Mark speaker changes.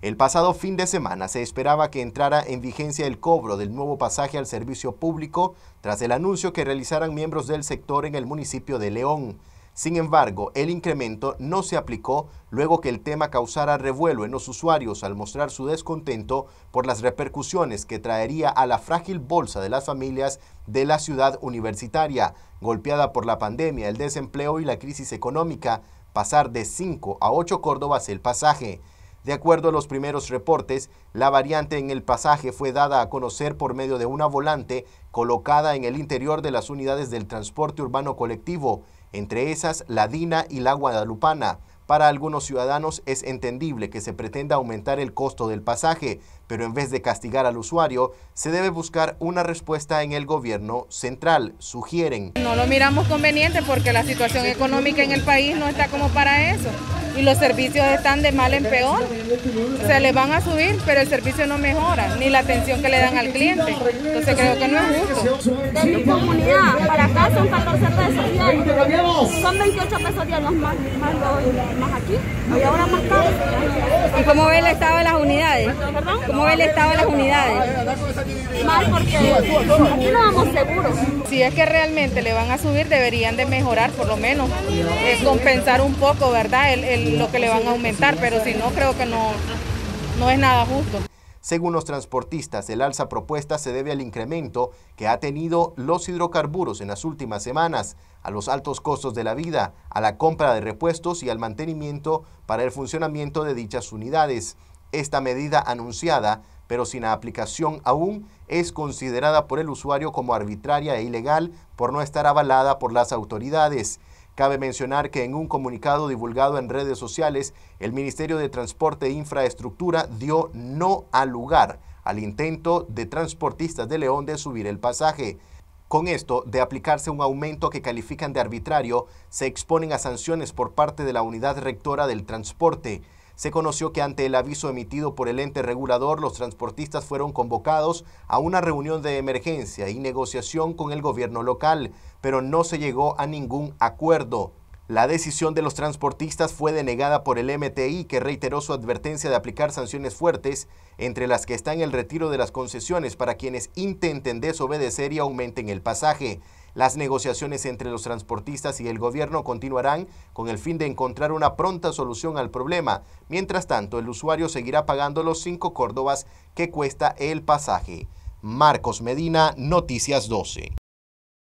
Speaker 1: El pasado fin de semana se esperaba que entrara en vigencia el cobro del nuevo pasaje al servicio público tras el anuncio que realizaran miembros del sector en el municipio de León. Sin embargo, el incremento no se aplicó luego que el tema causara revuelo en los usuarios al mostrar su descontento por las repercusiones que traería a la frágil bolsa de las familias de la ciudad universitaria, golpeada por la pandemia, el desempleo y la crisis económica, pasar de 5 a 8 Córdobas el pasaje. De acuerdo a los primeros reportes, la variante en el pasaje fue dada a conocer por medio de una volante colocada en el interior de las unidades del transporte urbano colectivo, entre esas la DINA y la Guadalupana. Para algunos ciudadanos es entendible que se pretenda aumentar el costo del pasaje, pero en vez de castigar al usuario, se debe buscar una respuesta en el gobierno central, sugieren.
Speaker 2: No lo miramos conveniente porque la situación económica en el país no está como para eso y los servicios están de mal en peor. Se le van a subir, pero el servicio no mejora, ni la atención que le dan al cliente. Entonces creo que no es justo. De mi comunidad, para acá son 14 pesos diarios. Son 28 pesos diarios más, más, aquí. Y ahora más caro. ¿Y cómo ve el estado de las unidades? ¿Cómo ve el estado de las unidades? Mal porque aquí no vamos seguros. Si es que realmente le van a subir, deberían de mejorar por lo menos, eh, compensar un poco, ¿verdad? el lo que le van a aumentar, pero si no, creo que no, no es nada justo.
Speaker 1: Según los transportistas, el alza propuesta se debe al incremento que ha tenido los hidrocarburos en las últimas semanas, a los altos costos de la vida, a la compra de repuestos y al mantenimiento para el funcionamiento de dichas unidades. Esta medida anunciada, pero sin aplicación aún, es considerada por el usuario como arbitraria e ilegal por no estar avalada por las autoridades. Cabe mencionar que en un comunicado divulgado en redes sociales, el Ministerio de Transporte e Infraestructura dio no al lugar al intento de transportistas de León de subir el pasaje. Con esto, de aplicarse un aumento que califican de arbitrario, se exponen a sanciones por parte de la unidad rectora del transporte se conoció que ante el aviso emitido por el ente regulador, los transportistas fueron convocados a una reunión de emergencia y negociación con el gobierno local, pero no se llegó a ningún acuerdo. La decisión de los transportistas fue denegada por el MTI, que reiteró su advertencia de aplicar sanciones fuertes, entre las que está el retiro de las concesiones para quienes intenten desobedecer y aumenten el pasaje. Las negociaciones entre los transportistas y el gobierno continuarán con el fin de encontrar una pronta solución al problema. Mientras tanto, el usuario seguirá pagando los cinco córdobas que cuesta el pasaje. Marcos Medina, Noticias 12.